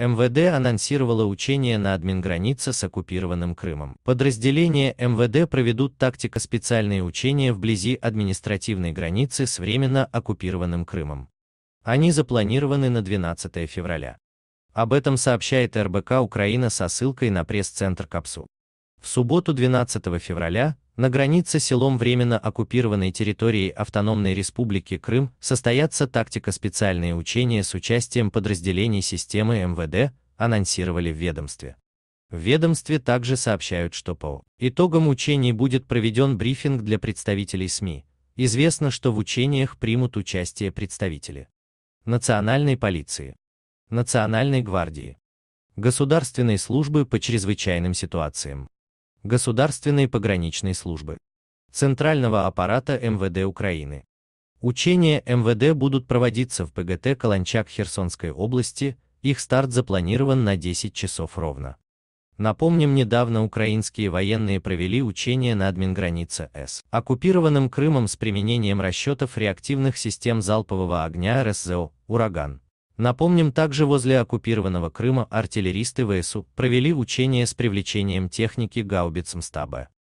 МВД анонсировало учения на админгранице с оккупированным Крымом. Подразделения МВД проведут тактико-специальные учения вблизи административной границы с временно оккупированным Крымом. Они запланированы на 12 февраля. Об этом сообщает РБК Украина со ссылкой на пресс-центр КАПСУ. В субботу 12 февраля на границе селом временно оккупированной территории Автономной Республики Крым состоятся тактико-специальные учения с участием подразделений системы МВД, анонсировали в ведомстве. В ведомстве также сообщают, что по итогам учений будет проведен брифинг для представителей СМИ. Известно, что в учениях примут участие представители национальной полиции, национальной гвардии, государственной службы по чрезвычайным ситуациям, Государственной пограничной службы. Центрального аппарата МВД Украины. Учения МВД будут проводиться в ПГТ Каланчак Херсонской области, их старт запланирован на 10 часов ровно. Напомним, недавно украинские военные провели учения на админгранице С, оккупированным Крымом с применением расчетов реактивных систем залпового огня РСЗО «Ураган», Напомним, также возле оккупированного Крыма артиллеристы ВСУ провели учения с привлечением техники гаубиц МСТАБ.